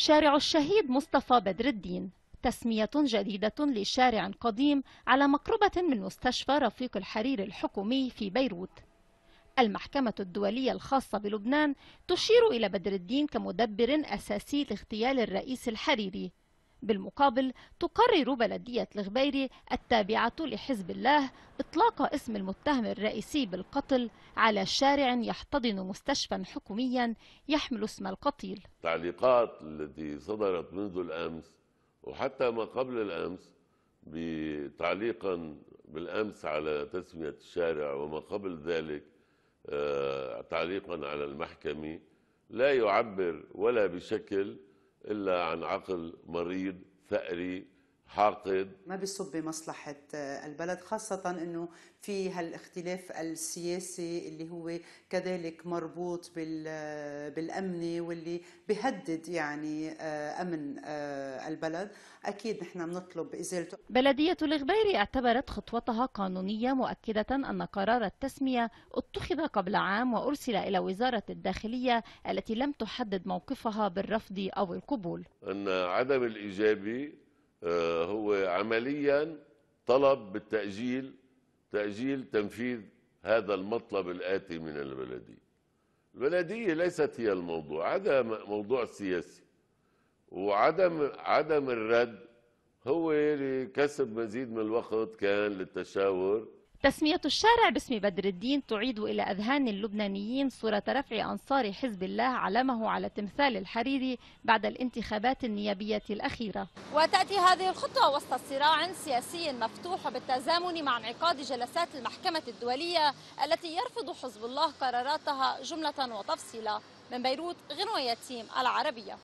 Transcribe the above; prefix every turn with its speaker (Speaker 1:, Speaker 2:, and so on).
Speaker 1: شارع الشهيد مصطفى بدر الدين تسمية جديدة لشارع قديم على مقربة من مستشفى رفيق الحرير الحكومي في بيروت المحكمة الدولية الخاصة بلبنان تشير إلى بدر الدين كمدبر أساسي لاغتيال الرئيس الحريري بالمقابل تقرر بلدية الغبيري التابعة لحزب الله إطلاق اسم المتهم الرئيسي بالقتل على شارع يحتضن مستشفى حكوميا يحمل اسم القتيل
Speaker 2: التعليقات التي صدرت منذ الأمس وحتى ما قبل الأمس بتعليقا بالأمس على تسمية الشارع وما قبل ذلك آه، تعليقا على المحكمة لا يعبر ولا بشكل إلا عن عقل مريض ثأري حاقد طيب. ما
Speaker 3: بيصب بمصلحة آه، البلد خاصة أنه في هالاختلاف السياسي اللي هو كذلك مربوط آه، بالأمن واللي بهدد يعني آه، أمن البلد أكيد نحن بنطلب إزالته بلدية
Speaker 1: الإغبير اعتبرت خطوتها قانونية مؤكدة أن قرار التسمية اتخذ قبل عام وأرسل إلى وزارة الداخلية التي لم تحدد موقفها بالرفض أو القبول
Speaker 2: أن عدم الإيجابي آه، هو عمليا طلب بالتأجيل تأجيل تنفيذ هذا المطلب الآتي من البلدية البلدية ليست هي الموضوع هذا موضوع سياسي وعدم عدم الرد هو لكسب مزيد من الوقت كان للتشاور
Speaker 1: تسمية الشارع باسم بدر الدين تعيد إلى أذهان اللبنانيين صورة رفع أنصار حزب الله علمه على تمثال الحريري بعد الانتخابات النيابية الأخيرة وتأتي هذه الخطوة وسط صراع سياسي مفتوح بالتزامن مع انعقاد جلسات المحكمة الدولية التي يرفض حزب الله قراراتها جملة وتفصيلة من بيروت غنوة يتيم العربية